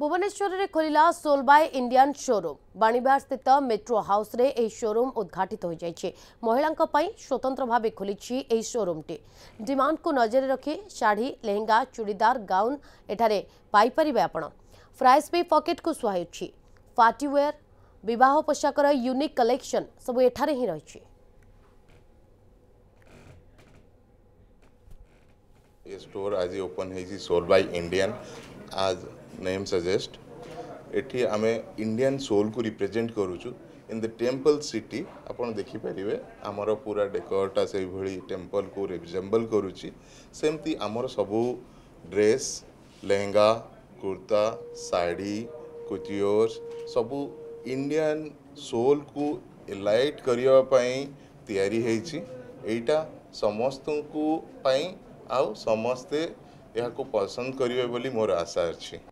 ଭୁବନେଶ୍ୱରରେ ଖୋଲିଲା ସୋଲବାଇ Indian showroom Vanivihar ସ୍ଥିତ ମେଟ୍ରୋ ହାଉସ୍ରେ ଏହି ଶୋରୁମ୍ ଉଦ୍ଘାଟିତ ହୋଇଯାଇଛି ମହିଳାଙ୍କ ପାଇଁ ସ୍ୱତନ୍ତ୍ର ଭାବେ ଖୋଲିଛି ଏହି ଶୋରୁମ୍ଟି ଡିମାଣ୍ଡକୁ ନଜରରେ ରଖି ଶାଢ଼ୀ ଲେହେଙ୍ଗା ଚୁଡ଼ିଦାର ଗାଉନ୍ ଏଠାରେ ପାଇପାରିବେ ଆପଣ ପ୍ରାଇସ୍ ବି ପକେଟ୍କୁ ସୁହାଉଛି ପାର୍ଟିୱେର୍ ବିବାହ ପୋଷାକର ୟୁନିକ୍ କଲେକ୍ସନ୍ ସବୁ ଏଠାରେ ହିଁ ରହିଛି ये स्टोर आज ओपन है सोलबाई इंडियन आज name suggests, ଏଠି ଆମେ ଇଣ୍ଡିଆନ୍ ସୋଲ୍କୁ ରିପ୍ରେଜେଣ୍ଟ କରୁଛୁ ଇନ୍ ଦ ଟେମ୍ପଲ୍ ସିଟି ଆପଣ ଦେଖିପାରିବେ ଆମର ପୁରା ଡେକରଟା ସେଇଭଳି ଟେମ୍ପଲ୍କୁ ରିଜେମ୍ବଲ୍ କରୁଛି ସେମିତି ଆମର ସବୁ ଡ୍ରେସ୍ ଲେହେଙ୍ଗା କୁର୍ତ୍ତା ଶାଢ଼ୀ କୁଚିଓର୍ ସବୁ ଇଣ୍ଡିଆନ୍ ସୋଲ୍କୁ ଏଲାଇଟ୍ କରିବା ପାଇଁ ତିଆରି ହେଇଛି ଏଇଟା ସମସ୍ତଙ୍କୁ ପାଇଁ ଆଉ ସମସ୍ତେ ଏହାକୁ ପସନ୍ଦ କରିବେ ବୋଲି ମୋର ଆଶା ଅଛି